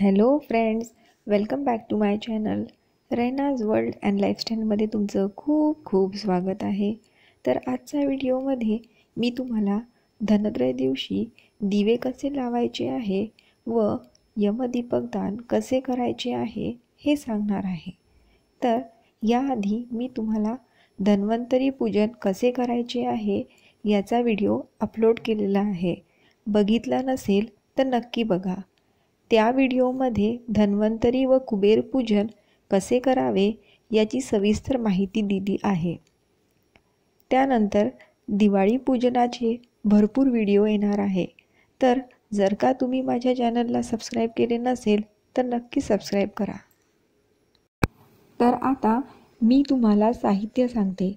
hello friends welcome back to my channel रेनाज world and लाईफस्टाईलमध्ये तुमचं खूप खूप स्वागत आहे तर आजच्या व्हिडिओमध्ये मी तुम्हाला धनत्रय दिवशी दिवे कसे लावायचे आहे व यमदीपक दान कसे करायचे आहे हे सांगणार आहे तर याआधी मी तुम्हाला धन्वंतरी पूजन कसे करायचे आहे याचा व्हिडिओ अपलोड केलेला आहे बघितला नसेल तर नक्की बघा त्या व्हिडिओमध्ये धन्वंतरी व कुबेर पूजन कसे करावे याची सविस्तर माहिती दिली आहे त्यानंतर दिवाळी पूजनाचे भरपूर व्हिडिओ येणार आहे तर जर का तुम्ही माझ्या चॅनलला सबस्क्राईब केले नसेल तर नक्की सबस्क्राईब करा तर आता मी तुम्हाला साहित्य सांगते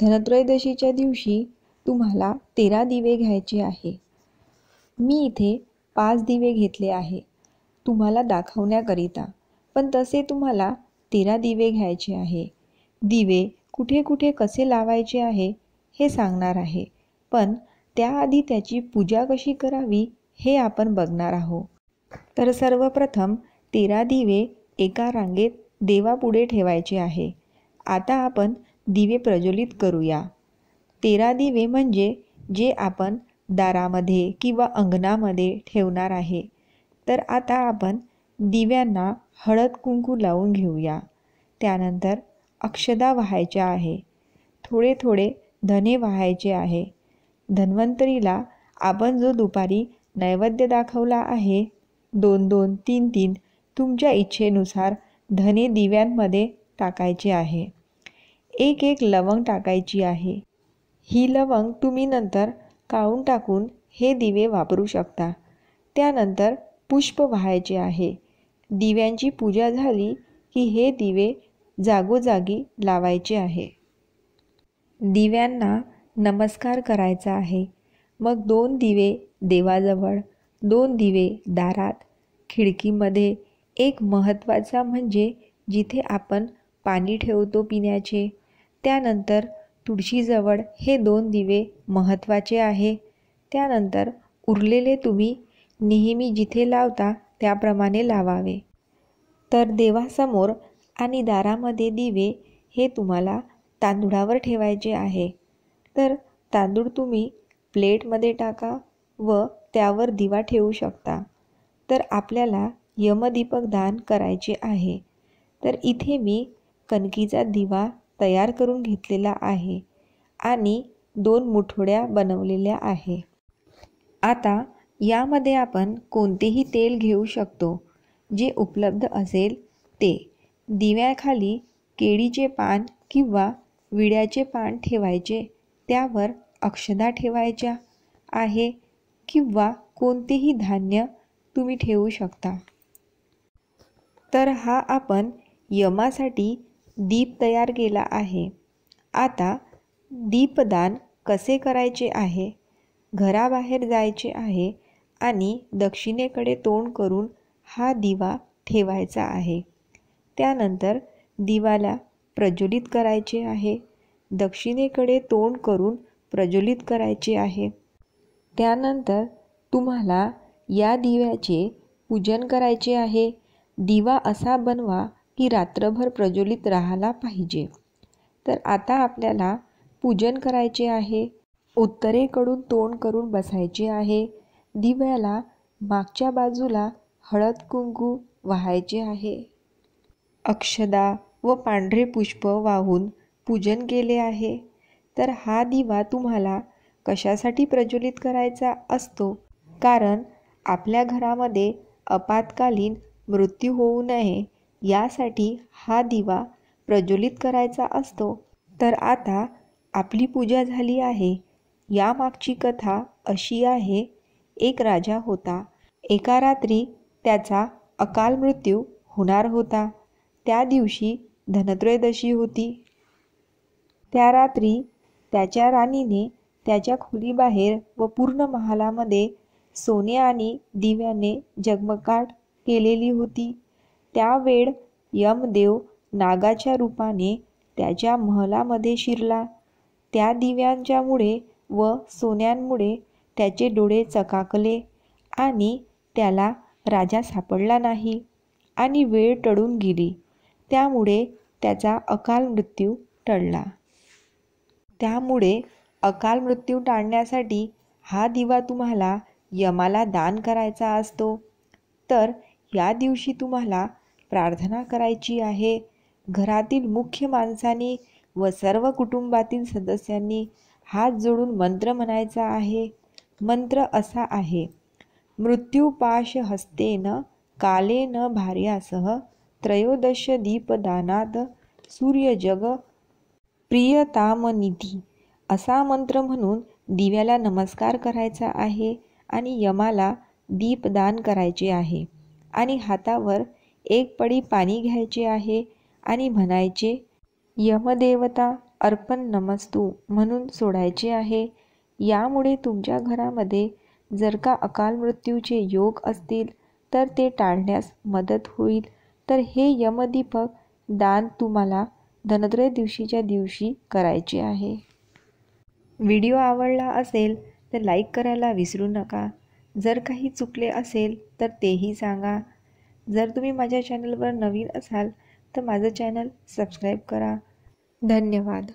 धनत्रयोदशीच्या दिवशी तुम्हाला तेरा दिवे घ्यायचे आहे मी इथे पाच दिवे घेतले आहे तुम्हाला दाखवण्याकरिता पण तसे तुम्हाला तेरा दिवे घ्यायचे आहे दिवे कुठे कुठे कसे लावायचे आहे हे सांगणार आहे पण त्याआधी त्याची पूजा कशी करावी हे आपण बघणार आहो तर सर्वप्रथम तेरा दिवे एका रांगेत देवापुढे ठेवायचे आहे आता आपण दिवे प्रज्वलित करूया तेरा दिवे म्हणजे जे आपण दारामध्ये किंवा अंगणामध्ये ठेवणार आहे तर आता आपण दिव्यांना हळद कुंकू लावून घेऊया त्यानंतर अक्षदा व्हायच्या आहे थोडे थोडे धने व्हायचे आहे धन्वंतरीला आपण जो दुपारी नैवेद्य दाखवला आहे दोन दोन तीन तीन तुमच्या इच्छेनुसार धने दिव्यांमध्ये टाकायचे आहे एक एक लवंग टाकायची आहे ही लवंग तुम्ही नंतर काळून टाकून हे दिवे वापरू शकता त्यानंतर पुष्प व्हायचे आहे दिव्यांची पूजा झाली की हे दिवे जागोजागी लावायचे आहे दिव्यांना नमस्कार करायचा आहे मग दोन दिवे देवाजवळ दोन दिवे दारात खिडकीमध्ये एक महत्त्वाचा म्हणजे जिथे आपण पाणी ठेवतो पिण्याचे त्यानंतर तुळशीजवळ हे दोन दिवे महत्त्वाचे आहे त्यानंतर उरलेले तुम्ही नेहमी जिथे लावता त्याप्रमाणे लावावे तर देवासमोर आणि दारामध्ये दिवे हे तुम्हाला तांदूळावर ठेवायचे आहे तर तांदूळ तुम्ही प्लेटमध्ये टाका व त्यावर दिवा ठेवू शकता तर आपल्याला यमदीपक दान करायचे आहे तर इथे मी कणकीचा दिवा तयार करून घेतलेला आहे आणि दोन मुठोड्या बनवलेल्या आहे आता यामध्ये आपण कोणतेही तेल घेऊ शकतो जे उपलब्ध असेल ते दिव्याखाली केळीचे पान किंवा विड्याचे पान ठेवायचे त्यावर अक्षदा ठेवायच्या आहे किंवा कोणतेही धान्य तुम्ही ठेवू शकता तर हा आपण यमासाठी दीप तयार केला आहे आता दीपदान कसे करायचे आहे घराबाहेर जायचे आहे आणि दक्षिणेकडे तोंड करून हा दिवा ठेवायचा आहे त्यानंतर दिवाला प्रज्वलित करायचे आहे दक्षिणेकडे तोंड करून प्रज्वलित करायचे आहे त्यानंतर तुम्हाला या दिव्याचे पूजन करायचे आहे दिवा असा बनवा की रात्रभर प्रज्वलित राहायला पाहिजे तर आता आपल्याला पूजन करायचे आहे उत्तरेकडून तोंड करून बसायचे आहे दिव्याला मागच्या बाजूला हळद कुंकू वाहायचे आहे अक्षदा व पांढरे पुष्प वाहून पूजन केले आहे तर हा दिवा तुम्हाला कशासाठी प्रज्वलित करायचा असतो कारण आपल्या घरामध्ये आपत्कालीन मृत्यू होऊ नये यासाठी हा दिवा प्रज्वलित करायचा असतो तर आता आपली पूजा झाली आहे यामागची कथा अशी आहे एक राजा होता एका रात्री त्याचा अकाल मृत्यू होणार होता त्या दिवशी धनत्रयोदशी होती त्या रात्री त्याच्या राणीने त्याच्या खोलीबाहेर व पूर्ण महालामध्ये सोने आणि दिव्याने जगमगाट केलेली होती त्यावेळ यमदेव नागाच्या रूपाने त्याच्या महलामध्ये शिरला त्या दिव्यांच्यामुळे व सोन्यांमुळे त्याचे डोळे चकाकले आणि त्याला राजा सापडला नाही आणि वेळ टळून गेली त्यामुळे त्याचा अकाल मृत्यू टळला त्यामुळे अकाल मृत्यू टाळण्यासाठी हा दिवा तुम्हाला यमाला दान करायचा असतो तर या दिवशी तुम्हाला प्रार्थना करायची आहे घरातील मुख्य माणसांनी व सर्व कुटुंबातील सदस्यांनी हात जोडून मंत्र म्हणायचा आहे मंत्र असा आहे मृत्युपाश हस्तेन कालेन भार्यासह त्रयोदश दीपदानात सूर्यजग प्रियतामनिधी असा मंत्र म्हणून दिव्याला नमस्कार करायचा आहे आणि यमाला दीपदान करायचे आहे आणि हातावर एक पडी पाणी घ्यायचे आहे आणि म्हणायचे यमदेवता अर्पण नमस्तू म्हणून सोडायचे आहे यामुळे तुमच्या घरामध्ये जर का अकाल मृत्यूचे योग असतील तर ते टाळण्यास मदत होईल तर हे यमदीपक दान तुम्हाला धनत्रय दिवशीच्या दिवशी करायचे आहे व्हिडिओ आवडला असेल तर लाईक करायला विसरू नका जर काही चुकले असेल तर तेही सांगा जर तुम्ही माझ्या चॅनलवर नवीन असाल तर माझं चॅनल सबस्क्राईब करा धन्यवाद